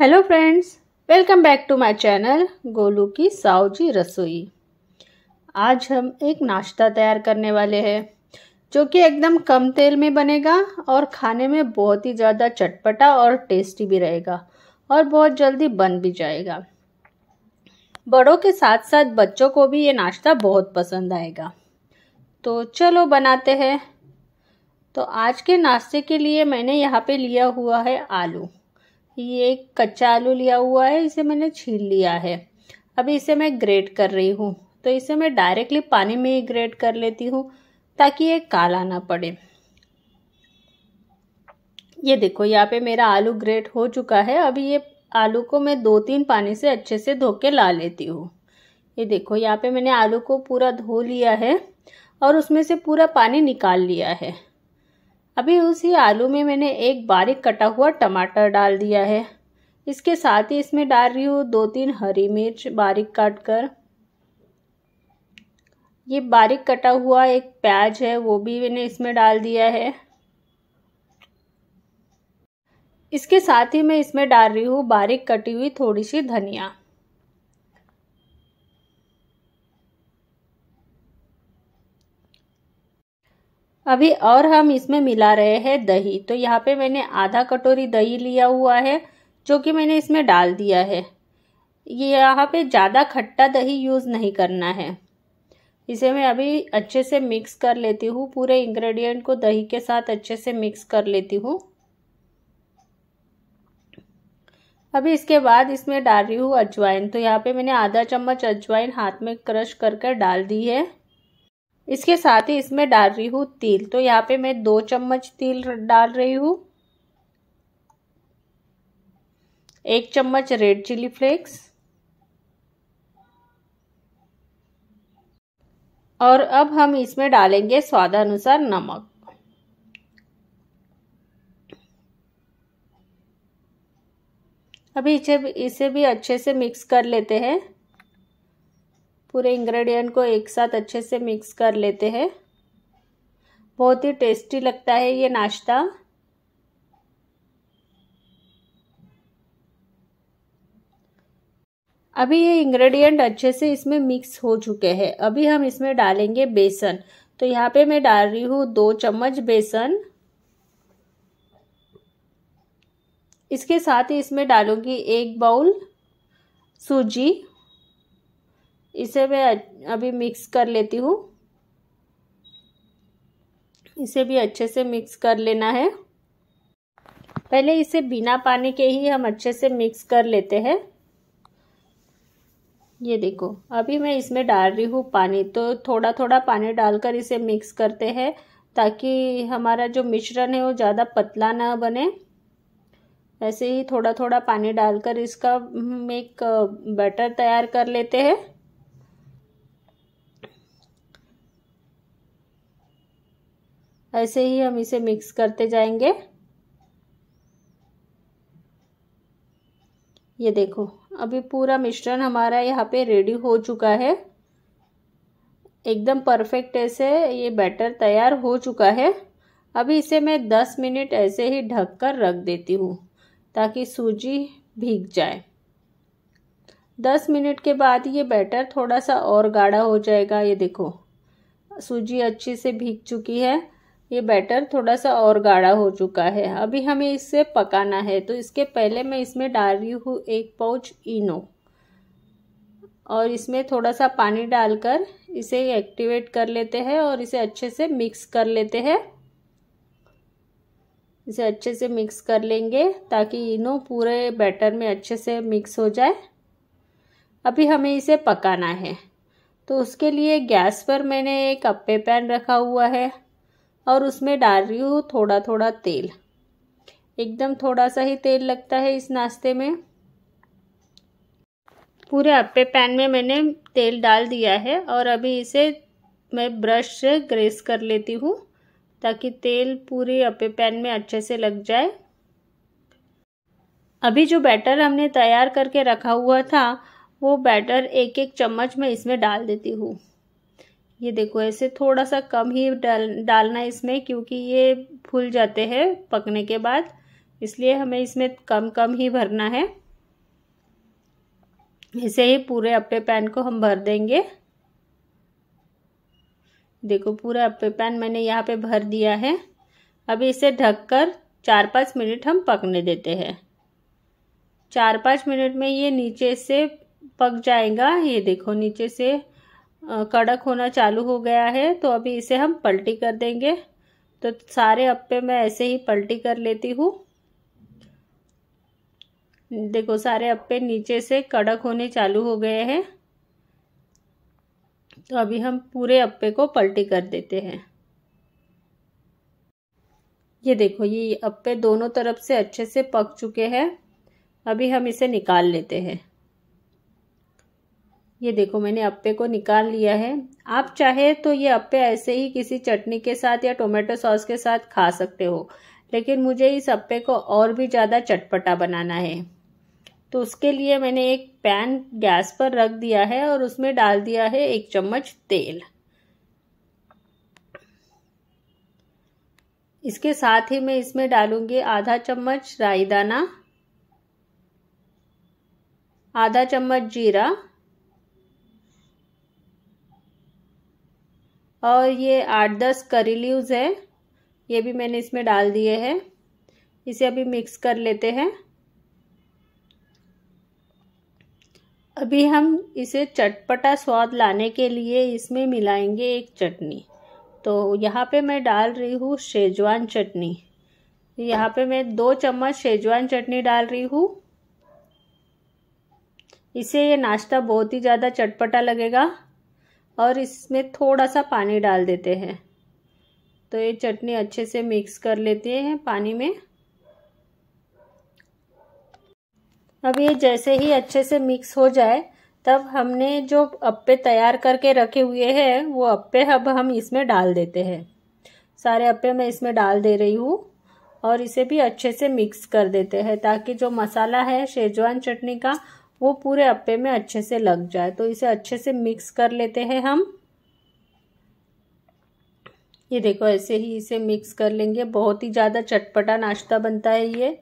hello friends welcome back to my channel Golu की साव रसोई आज हम एक नाश्ता तैयार करने वाले हैं जो कि एकदम कम तेल में बनेगा और खाने में बहुत ही ज़्यादा चटपटा और टेस्टी भी रहेगा और बहुत जल्दी बन भी जाएगा बड़ों के साथ साथ बच्चों को भी ये नाश्ता बहुत पसंद आएगा तो चलो बनाते हैं तो आज के नाश्ते के लिए मैंने यहाँ पर लिया हुआ है आलू ये एक कच्चा आलू लिया हुआ है इसे मैंने छील लिया है अभी इसे मैं ग्रेट कर रही हूँ तो इसे मैं डायरेक्टली पानी में ही ग्रेट कर लेती हूँ ताकि ये काला ना पड़े ये देखो यहाँ पे मेरा आलू ग्रेट हो चुका है अभी ये आलू को मैं दो तीन पानी से अच्छे से धो के ला लेती हूँ ये देखो यहाँ पे मैंने आलू को पूरा धो लिया है और उसमें से पूरा पानी निकाल लिया है अभी उसी आलू में मैंने एक बारीक कटा हुआ टमाटर डाल दिया है इसके साथ ही इसमें डाल रही हूँ दो तीन हरी मिर्च बारीक काट कर ये बारीक कटा हुआ एक प्याज है वो भी मैंने इसमें डाल दिया है इसके साथ ही मैं इसमें डाल रही हूँ बारीक कटी हुई थोड़ी सी धनिया अभी और हम इसमें मिला रहे हैं दही तो यहाँ पे मैंने आधा कटोरी दही लिया हुआ है जो कि मैंने इसमें डाल दिया है ये यहाँ पे ज़्यादा खट्टा दही यूज़ नहीं करना है इसे मैं अभी अच्छे से मिक्स कर लेती हूँ पूरे इंग्रेडिएंट को दही के साथ अच्छे से मिक्स कर लेती हूँ अभी इसके बाद इसमें डाल रही हूँ अजवाइन तो यहाँ पे मैंने आधा चम्मच अजवाइन हाथ में क्रश करके डाल दी है इसके साथ ही इसमें डाल रही हूँ तिल तो यहाँ पे मैं दो चम्मच तिल डाल रही हूँ एक चम्मच रेड चिली फ्लेक्स और अब हम इसमें डालेंगे स्वादानुसार नमक अभी इसे इसे भी अच्छे से मिक्स कर लेते हैं पूरे इंग्रेडिएंट को एक साथ अच्छे से मिक्स कर लेते हैं बहुत ही टेस्टी लगता है ये नाश्ता अभी ये इंग्रेडिएंट अच्छे से इसमें मिक्स हो चुके हैं अभी हम इसमें डालेंगे बेसन तो यहाँ पे मैं डाल रही हूँ दो चम्मच बेसन इसके साथ ही इसमें डालूंगी एक बाउल सूजी इसे मैं अभी मिक्स कर लेती हूँ इसे भी अच्छे से मिक्स कर लेना है पहले इसे बिना पानी के ही हम अच्छे से मिक्स कर लेते हैं ये देखो अभी मैं इसमें डाल रही हूँ पानी तो थोड़ा थोड़ा पानी डालकर इसे मिक्स करते हैं ताकि हमारा जो मिश्रण है वो ज़्यादा पतला ना बने ऐसे ही थोड़ा थोड़ा पानी डालकर इसका एक बैटर तैयार कर लेते हैं ऐसे ही हम इसे मिक्स करते जाएंगे ये देखो अभी पूरा मिश्रण हमारा यहाँ पे रेडी हो चुका है एकदम परफेक्ट ऐसे ये बैटर तैयार हो चुका है अभी इसे मैं दस मिनट ऐसे ही ढक कर रख देती हूँ ताकि सूजी भीग जाए दस मिनट के बाद ये बैटर थोड़ा सा और गाढ़ा हो जाएगा ये देखो सूजी अच्छी से भीग चुकी है ये बैटर थोड़ा सा और गाढ़ा हो चुका है अभी हमें इसे पकाना है तो इसके पहले मैं इसमें डाल रही हूँ एक पाउच इनो और इसमें थोड़ा सा पानी डालकर इसे एक्टिवेट कर लेते हैं और इसे अच्छे से मिक्स कर लेते हैं इसे अच्छे से मिक्स कर लेंगे ताकि इनो पूरे बैटर में अच्छे से मिक्स हो जाए अभी हमें इसे पकाना है तो उसके लिए गैस पर मैंने एक अप्पे पैन रखा हुआ है और उसमें डाल रही हूँ थोड़ा थोड़ा तेल एकदम थोड़ा सा ही तेल लगता है इस नाश्ते में पूरे अप्पे पैन में मैंने तेल डाल दिया है और अभी इसे मैं ब्रश से ग्रेस कर लेती हूँ ताकि तेल पूरे अप्पे पैन में अच्छे से लग जाए अभी जो बैटर हमने तैयार करके रखा हुआ था वो बैटर एक एक चम्मच मैं इसमें डाल देती हूँ ये देखो ऐसे थोड़ा सा कम ही डाल डालना इसमें क्योंकि ये फूल जाते हैं पकने के बाद इसलिए हमें इसमें कम कम ही भरना है ऐसे ही पूरे अप्पे पैन को हम भर देंगे देखो पूरा अप्पे पैन मैंने यहाँ पे भर दिया है अभी इसे ढककर चार पाँच मिनट हम पकने देते हैं चार पाँच मिनट में ये नीचे से पक जाएगा ये देखो नीचे से कड़क होना चालू हो गया है तो अभी इसे हम पलटी कर देंगे तो सारे अप्पे मैं ऐसे ही पलटी कर लेती हूँ देखो सारे अप्पे नीचे से कड़क होने चालू हो गए हैं तो अभी हम पूरे अप्पे को पलटी कर देते हैं ये देखो ये अप्पे दोनों तरफ से अच्छे से पक चुके हैं अभी हम इसे निकाल लेते हैं ये देखो मैंने अप्पे को निकाल लिया है आप चाहे तो ये अप्पे ऐसे ही किसी चटनी के साथ या टोमेटो सॉस के साथ खा सकते हो लेकिन मुझे इस अप्पे को और भी ज़्यादा चटपटा बनाना है तो उसके लिए मैंने एक पैन गैस पर रख दिया है और उसमें डाल दिया है एक चम्मच तेल इसके साथ ही मैं इसमें डालूंगी आधा चम्मच राई दाना आधा चम्मच जीरा और ये आठ दस करी लीव्स है ये भी मैंने इसमें डाल दिए हैं इसे अभी मिक्स कर लेते हैं अभी हम इसे चटपटा स्वाद लाने के लिए इसमें मिलाएंगे एक चटनी तो यहाँ पे मैं डाल रही हूँ शेजवान चटनी यहाँ पे मैं दो चम्मच शेजवान चटनी डाल रही हूँ इसे ये नाश्ता बहुत ही ज़्यादा चटपटा लगेगा और इसमें थोड़ा सा पानी डाल देते हैं तो ये चटनी अच्छे से मिक्स कर लेते हैं पानी में अब ये जैसे ही अच्छे से मिक्स हो जाए तब हमने जो अप्पे तैयार करके रखे हुए हैं वो अप्पे अब हम इसमें डाल देते हैं सारे अप्पे मैं इसमें डाल दे रही हूँ और इसे भी अच्छे से मिक्स कर देते हैं ताकि जो मसाला है शेजवान चटनी का वो पूरे अप्पे में अच्छे से लग जाए तो इसे अच्छे से मिक्स कर लेते हैं हम ये देखो ऐसे ही इसे मिक्स कर लेंगे बहुत ही ज़्यादा चटपटा नाश्ता बनता है ये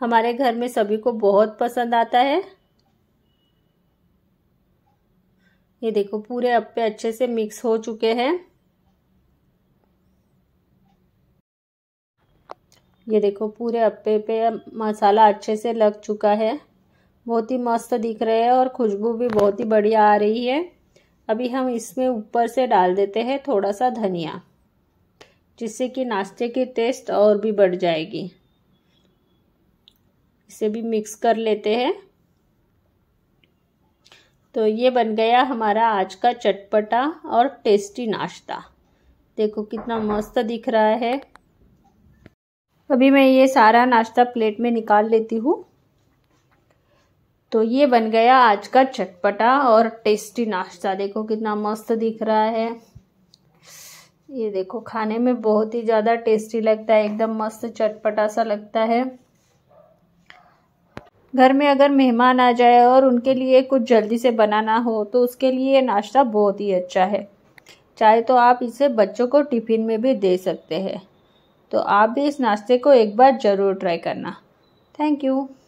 हमारे घर में सभी को बहुत पसंद आता है ये देखो पूरे अप्पे अच्छे से मिक्स हो चुके हैं ये देखो पूरे अप्पे पे मसाला अच्छे से लग चुका है बहुत ही मस्त दिख रहे हैं और खुशबू भी बहुत ही बढ़िया आ रही है अभी हम इसमें ऊपर से डाल देते हैं थोड़ा सा धनिया जिससे कि नाश्ते की टेस्ट और भी बढ़ जाएगी इसे भी मिक्स कर लेते हैं तो ये बन गया हमारा आज का चटपटा और टेस्टी नाश्ता देखो कितना मस्त दिख रहा है अभी मैं ये सारा नाश्ता प्लेट में निकाल लेती हूँ तो ये बन गया आज का चटपटा और टेस्टी नाश्ता देखो कितना मस्त दिख रहा है ये देखो खाने में बहुत ही ज़्यादा टेस्टी लगता है एकदम मस्त चटपटा सा लगता है घर में अगर मेहमान आ जाए और उनके लिए कुछ जल्दी से बनाना हो तो उसके लिए ये नाश्ता बहुत ही अच्छा है चाहे तो आप इसे बच्चों को टिफ़िन में भी दे सकते हैं तो आप भी इस नाश्ते को एक बार ज़रूर ट्राई करना थैंक यू